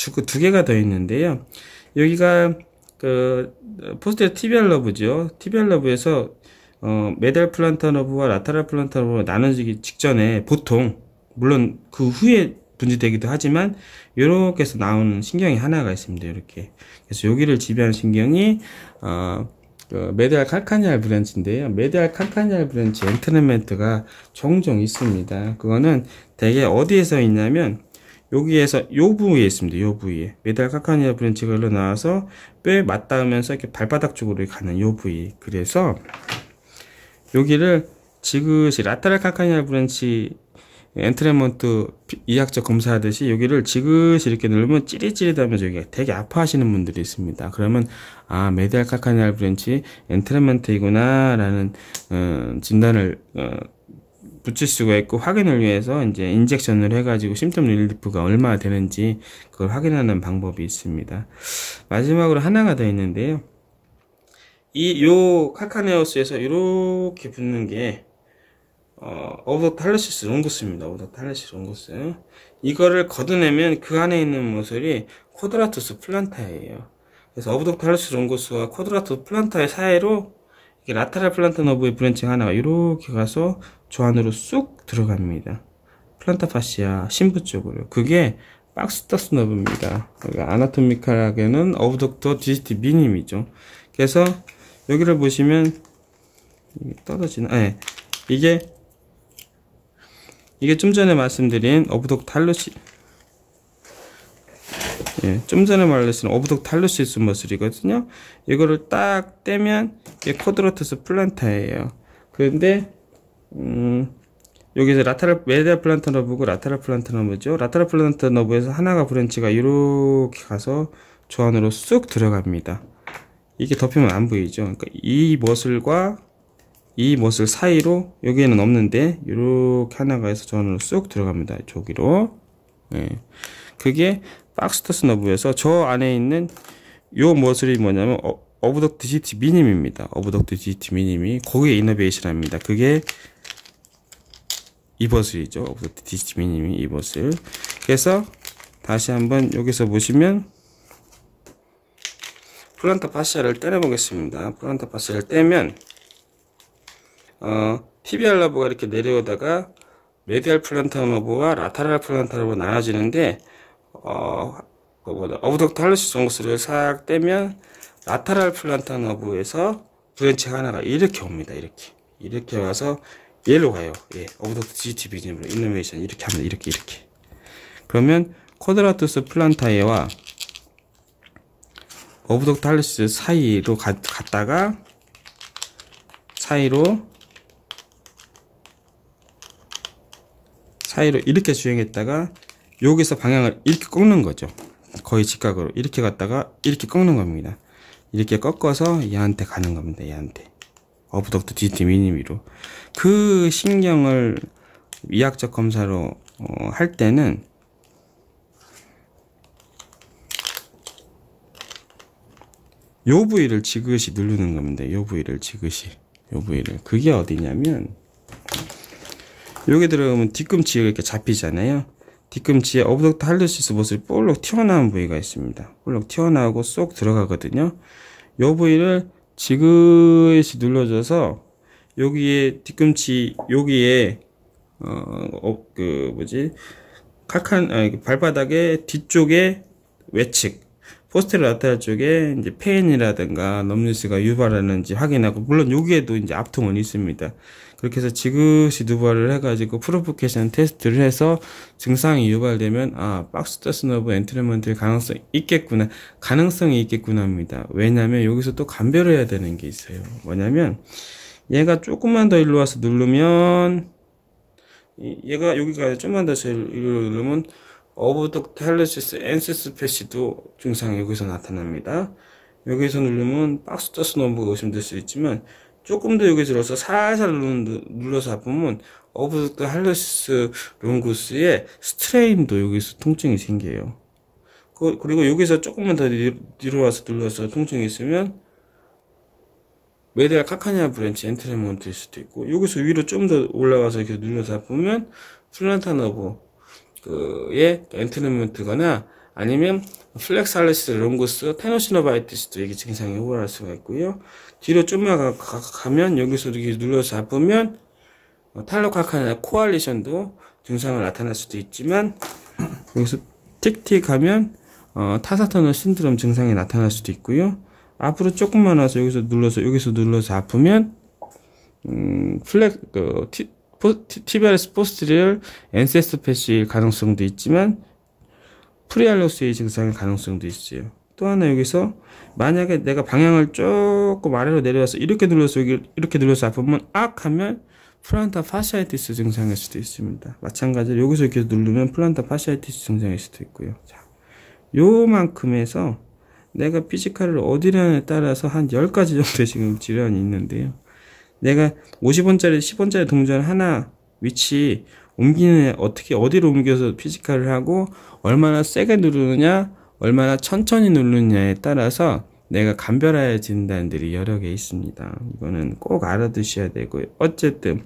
축구 두 개가 더 있는데요. 여기가 그 포스트 티비알 러브죠. 티비알 러브에서 어, 메달 플란타 러브와 라타라 플란타 러브가 나눠지기 직전에 보통 물론 그 후에 분지되기도 하지만 이렇게 해서 나오는 신경이 하나가 있습니다. 이렇게 그래서 여기를 지배하는 신경이 어, 그메달 칼카니알 브랜치인데요. 메달 칼카니알 브랜치 엔트레멘트가 종종 있습니다. 그거는 대개 어디에서 있냐면 여기에서 요 부위에 있습니다. 요 부위에 메달 카카니아 브랜치가 흘러나와서 뼈에 맞닿으면서 이렇게 발바닥 쪽으로 가는 요 부위 그래서 여기를 지그시 라타랄 카카니아 브랜치 엔트레먼트 이학적 검사하듯이 여기를 지그시 이렇게 누르면 찌릿찌릿하면서 여기 되게 아파하시는 분들이 있습니다. 그러면 아메달카카니아 브랜치 엔트레먼트이구나 라는 어, 진단을 어, 붙일 수가 있고 확인을 위해서 이제 인젝션을 해가지고 심점 릴리프가 얼마 나 되는지 그걸 확인하는 방법이 있습니다. 마지막으로 하나가 더 있는데요. 이 요 카카네오스에서 이렇게 붙는 게 어, 오브 탈레시스 롱구스입니다. 오브 탈레시스 롱구스. 이거를 걷어내면 그 안에 있는 모서리 코드라투스 플란타예요. 그래서 어브독 탈레시스 롱구스와 코드라투스 플란타의 사이로 라타라 플란타 너브의 브랜칭 하나가 이렇게 가서 저 안으로 쑥 들어갑니다. 플란타 파시아 신부 쪽으로. 그게 박스터스 너브입니다. 그러 아나토미컬하게는 어브덕터 디지티 미님이죠. 그래서 여기를 보시면 떨어지는 네. 예. 이게 이게 좀 전에 말씀드린 어브덕 탈루시 예, 좀 전에 말했던 어브덕 탈루시스 머슬이거든요. 이거를 딱 떼면 이게 코드로투스 플란타예요. 그런데 음, 여기서 라타라 메디아 플란타 너브고 라타라 플란타 너브죠. 라타라 플란타 너브에서 하나가 브랜치가 이렇게 가서 저 안으로 쑥 들어갑니다. 이게 덮이면 안 보이죠. 그러니까 이 머슬과 이 머슬 사이로 여기에는 없는데 이렇게 하나가 해서 저 안으로 쑥 들어갑니다. 저기로. 예. 네. 그게 박스터스 너브에서 저 안에 있는 요 머슬이 뭐냐면 어, 어브덕트 시티 미님입니다. 어브덕트 시티 미님이 거기에 이노베이션합니다. 그게 이버슬이죠 어브덕트 시티 미님이 이버슬 그래서 다시 한번 여기서 보시면 플란타 파시아를 떼내 보겠습니다. 플란타 파시아를 떼면 어, TBR 러브가 이렇게 내려오다가 메디알 플란타 러브와 라타랄 플란타 러브 나눠지는데 어, 그보다 어브덕트 할루시 종구스를 싹 떼면 라타랄 플란타 너브에서 브체가 하나가 이렇게 옵니다. 이렇게. 이렇게 와서 얘로 가요. 예. 오브덕트 GT 비즈니로 이노메이션 이렇게 합니다. 이렇게 이렇게. 그러면 쿼드라투스 플란타에와 어브덕트 할리스 사이로 가, 갔다가 사이로 사이로 이렇게 주행했다가 여기서 방향을 이렇게 꺾는 거죠. 거의 직각으로 이렇게 갔다가 이렇게 꺾는 겁니다. 이렇게 꺾어서 얘한테 가는 겁니다. 얘한테. 어부덕도 뒤트 미니미로. 그 신경을 이학적 검사로 어, 할 때는 요 부위를 지그시 누르는 겁니다. 요 부위를 지그시. 요 부위를. 그게 어디냐면 요게 들어가면 뒤꿈치 이렇게 잡히잖아요. 뒤꿈치에 어부덕 할루시스 모습이 볼록 튀어나온 부위가 있습니다. 볼록 튀어나오고 쏙 들어가거든요. 이 부위를 지그시 눌러줘서 여기에 뒤꿈치 여기에 어그 어, 뭐지 칼칸 아니, 발바닥의 뒤쪽에 외측 포스트를 나타날 쪽에 이제 페인이라든가 넘리스가 유발하는지 확인하고 물론 여기에도 이제 압통은 있습니다. 그렇게 해서 지그시 누발을 해가지고 프로포케이션 테스트를 해서 증상이 유발되면 아 박스터슨 오브 엔트리먼트의 가능성이 있겠구나 가능성이 있겠구나합니다 왜냐면 여기서 또 감별을 해야 되는 게 있어요 뭐냐면 얘가 조금만 더 일로 와서 누르면 얘가 여기까지 금만더 일로 누르면 어부독 탈레시스 엔세스패시도 증상이 여기서 나타납니다 여기서 누르면 박스터슨 오브가 의심될 수 있지만 조금 더 여기 들어서 살살 눌러서 아프면 어부드 할레스 롱구스의 스트레인도 여기서 통증이 생겨요. 그, 그리고 여기서 조금만 더 뒤로 와서 눌러서 통증이 있으면 메디알 카카니아 브랜치 엔트레먼트일 수도 있고 여기서 위로 좀 더 올라가서 이렇게 눌러서 아프면 플란타너브의 엔트레먼트거나 아니면 플렉살레스, 롱구스, 테노시노바이티스도 여기 증상이 우월할 수가 있고요. 뒤로 좀만 가, 면 여기서 이렇게 눌러서 잡으면 어, 탈로카카나 코알리션도 증상을 나타낼 수도 있지만 여기서 틱틱 하면 어, 타사터널 신드롬 증상이 나타날 수도 있고요. 앞으로 조금만 와서 여기서 눌러서 여기서 눌러서 아프면 음, 플렉 그 티, 포, 티, 티베레스 포스트리얼 엔세스패시 가능성도 있지만 프리알러스의 증상일 가능성도 있어요. 또 하나 여기서 만약에 내가 방향을 조금 아래로 내려와서 이렇게 눌러서 여기 이렇게 눌러서 아프면 악 하면 플란타 파시아이티스 증상일 수도 있습니다. 마찬가지로 여기서 이렇게 누르면 플란타 파시아이티스 증상일 수도 있고요. 자, 요만큼에서 내가 피지컬을 어디냐에 따라서 한 10가지 정도 지금 질환이 있는데요. 내가 50원짜리, 10원짜리 동전 하나 위치 옮기는 어떻게 어디로 옮겨서 피지컬을 하고 얼마나 세게 누르느냐 얼마나 천천히 누르느냐에 따라서 내가 감별하여 진단들이 여러 개 있습니다. 이거는 꼭 알아두셔야 되고요. 어쨌든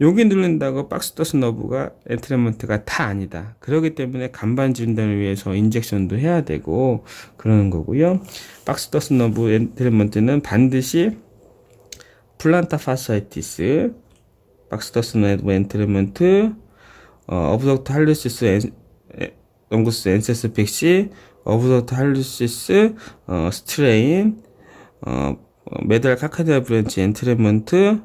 여기 누른다고 박스더스 너브가 엔트레먼트가 다 아니다. 그러기 때문에 간반 진단을 위해서 인젝션도 해야 되고 그러는 거고요. 박스더스 너브 엔트레먼트는 반드시 플란타 파사이티스 박스더스 웨 뭐 엔트리먼트 어, 어브덕트 할리시스 longus e 백시 어브덕트 할리시스 스트레인 어, 어, 메달 카카디아 브랜치 엔트리먼트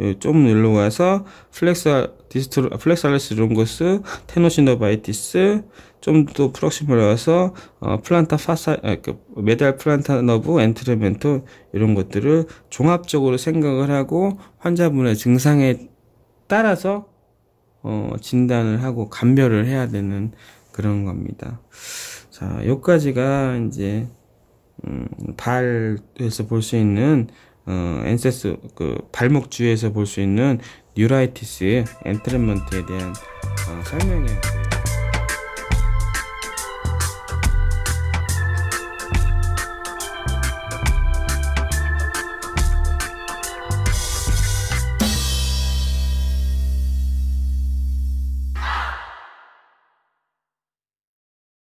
예, 좀 일로 와서 플렉스 디스트 아, 플렉스 알레스 롱고스 테노신더 바이티스 좀 더 프록시멀 와서 어, 플란타 파사 아, 그 메달 플란타 너브 엔트레멘토 이런 것들을 종합적으로 생각을 하고 환자분의 증상에 따라서 어, 진단을 하고 감별을 해야 되는 그런 겁니다. 자, 여기까지가 이제 음, 발에서 볼 수 있는 어, 엔세스 그 발목 주위에서 볼 수 있는 뉴라이티스 엔트랩먼트에 대한 어, 설명이에요.